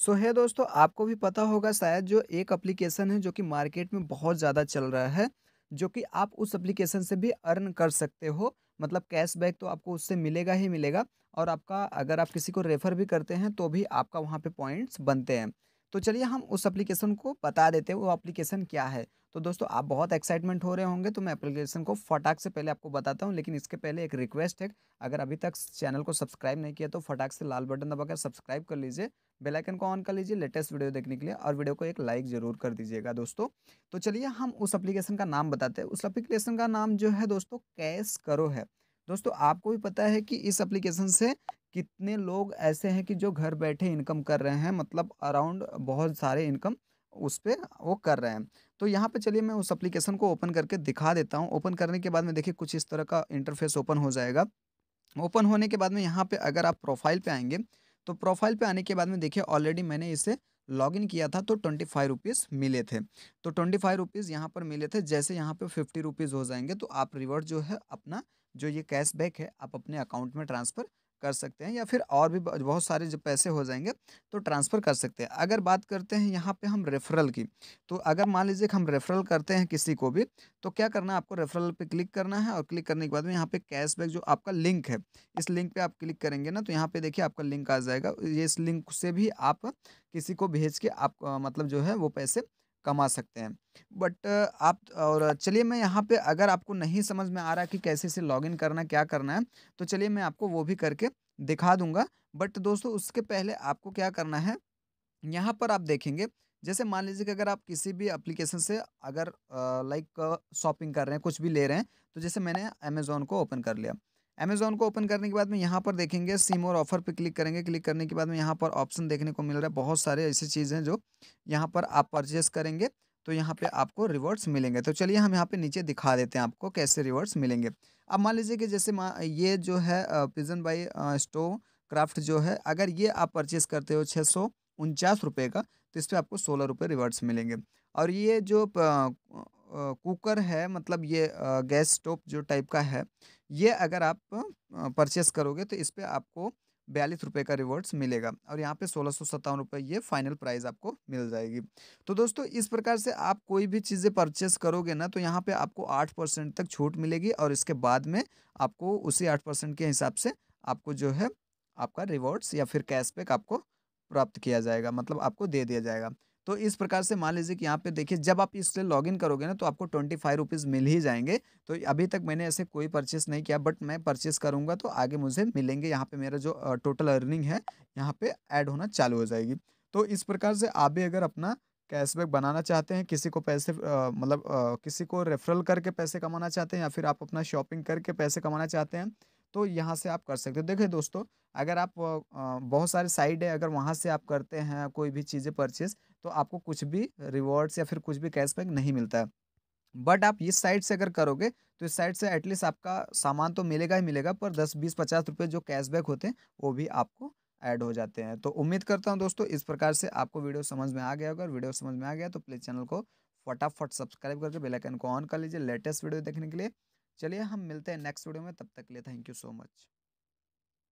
सो है दोस्तों आपको भी पता होगा शायद जो एक एप्लीकेशन है जो कि मार्केट में बहुत ज़्यादा चल रहा है जो कि आप उस एप्लीकेशन से भी अर्न कर सकते हो मतलब कैशबैक तो आपको उससे मिलेगा ही मिलेगा और आपका अगर आप किसी को रेफ़र भी करते हैं तो भी आपका वहाँ पे पॉइंट्स बनते हैं तो चलिए हम उस एप्लीकेशन को बता देते हैं वो एप्लीकेशन क्या है तो दोस्तों आप बहुत एक्साइटमेंट हो रहे होंगे तो मैं एप्लीकेशन को फटाक से पहले आपको बताता हूँ लेकिन इसके पहले एक रिक्वेस्ट है अगर अभी तक चैनल को सब्सक्राइब नहीं किया तो फटाक से लाल बटन दबाकर सब्सक्राइब कर लीजिए बेल आइकन को ऑन कर लीजिए लेटेस्ट वीडियो देखने के लिए और वीडियो को एक लाइक जरूर कर दीजिएगा दोस्तों तो चलिए हम उस एप्लीकेशन का नाम बताते हैं उस एप्लीकेशन का नाम जो है दोस्तों कैश करो है दोस्तों आपको भी पता है कि इस एप्लीकेशन से कितने लोग ऐसे हैं कि जो घर बैठे इनकम कर रहे हैं मतलब अराउंड बहुत सारे इनकम उस पर वो कर रहे हैं तो यहाँ पे चलिए मैं उस एप्लीकेशन को ओपन करके दिखा देता हूँ ओपन करने के बाद में देखिए कुछ इस तरह का इंटरफेस ओपन हो जाएगा ओपन होने के बाद में यहाँ पे अगर आप प्रोफाइल पे आएंगे तो प्रोफाइल पे आने के बाद में देखिए ऑलरेडी मैंने इसे लॉगिन किया था तो ट्वेंटी फाइव रुपीज़ मिले थे तो ट्वेंटी फाइव रुपीज़ यहाँ पर मिले थे जैसे यहाँ पे फिफ्टी रुपीज़ हो जाएंगे तो आप रिवर्ट जो है अपना जो ये कैशबैक है आप अपने अकाउंट में ट्रांसफ़र कर सकते हैं या फिर और भी बहुत सारे जो पैसे हो जाएंगे तो ट्रांसफ़र कर सकते हैं अगर बात करते हैं यहाँ पे हम रेफरल की तो अगर मान लीजिए कि हम रेफरल करते हैं किसी को भी तो क्या करना है आपको रेफरल पे क्लिक करना है और क्लिक करने के बाद में यहाँ पे कैशबैक जो आपका लिंक है इस लिंक पे आप क्लिक करेंगे ना तो यहाँ पर देखिए आपका लिंक आ जाएगा इस लिंक से भी आप किसी को भेज के आप मतलब जो है वो पैसे कमा सकते हैं बट आप और चलिए मैं यहाँ पे अगर आपको नहीं समझ में आ रहा कि कैसे से लॉगिन करना क्या करना है तो चलिए मैं आपको वो भी करके दिखा दूंगा बट दोस्तों उसके पहले आपको क्या करना है यहाँ पर आप देखेंगे जैसे मान लीजिए कि अगर आप किसी भी एप्लीकेशन से अगर लाइक शॉपिंग कर रहे हैं कुछ भी ले रहे हैं तो जैसे मैंने अमेज़ोन को ओपन कर लिया अमेजोन को ओपन करने के बाद में यहाँ पर देखेंगे सिम और ऑफर पर क्लिक करेंगे क्लिक करने के बाद में यहाँ पर ऑप्शन देखने को मिल रहा है बहुत सारे ऐसी चीज़ हैं जो यहाँ पर आप परचेस करेंगे तो यहाँ पे आपको रिवॉर्ड्स मिलेंगे तो चलिए हम यहाँ पे नीचे दिखा देते हैं आपको कैसे रिवॉर्ड्स मिलेंगे अब मान लीजिए कि जैसे ये जो है पिजन बाई स्टो क्राफ्ट जो है अगर ये आप परचेस करते हो छः सौ उनचास रुपये का तो इस पर आपको सोलह रुपये रिवॉर्ड्स मिलेंगे और ये जो कुकर है मतलब ये गैस स्टोव जो टाइप का है ये अगर आप परचेस करोगे तो इस पर आपको बयालीस रुपये का रिवॉर्ड्स मिलेगा और यहाँ पे सोलह सौ सत्तावन रुपये ये फाइनल प्राइस आपको मिल जाएगी तो दोस्तों इस प्रकार से आप कोई भी चीज़ें परचेस करोगे ना तो यहाँ पे आपको आठ परसेंट तक छूट मिलेगी और इसके बाद में आपको उसी आठ परसेंट के हिसाब से आपको जो है आपका रिवॉर्ड्स या फिर कैशबैक आपको प्राप्त किया जाएगा मतलब आपको दे दिया जाएगा तो इस प्रकार से मान लीजिए कि यहाँ पे देखिए जब आप इससे इन करोगे ना तो आपको ट्वेंटी फाइव रुपीज़ मिल ही जाएंगे तो अभी तक मैंने ऐसे कोई परचेस नहीं किया बट मैं परचेस करूँगा तो आगे मुझे मिलेंगे यहाँ पे मेरा जो टोटल अर्निंग है यहाँ पे ऐड होना चालू हो जाएगी तो इस प्रकार से आप भी अगर अपना कैशबैक बनाना चाहते हैं किसी को पैसे मतलब किसी को रेफरल करके पैसे कमाना चाहते हैं या फिर आप अपना शॉपिंग करके पैसे कमाना चाहते हैं तो यहाँ से आप कर सकते हो देखिए दोस्तों अगर आप बहुत सारे साइड है अगर वहाँ से आप करते हैं कोई भी चीज़ें परचेज़ तो आपको कुछ भी रिवॉर्ड्स या फिर कुछ भी कैशबैक नहीं मिलता है बट आप इस साइड से अगर करोगे तो इस साइड से एटलीस्ट आपका सामान तो मिलेगा ही मिलेगा पर दस बीस पचास रुपये जो कैशबैक होते हैं वो भी आपको ऐड हो जाते हैं तो उम्मीद करता हूँ दोस्तों इस प्रकार से आपको वीडियो समझ में आ गया अगर वीडियो समझ में आ गया तो प्लीज़ चैनल को फटाफट सब्सक्राइब करके बेलाइकन को ऑन कर लीजिए लेटेस्ट वीडियो देखने के लिए चलिए हम मिलते हैं नेक्स्ट वीडियो में तब तक के लिए थैंक यू सो मच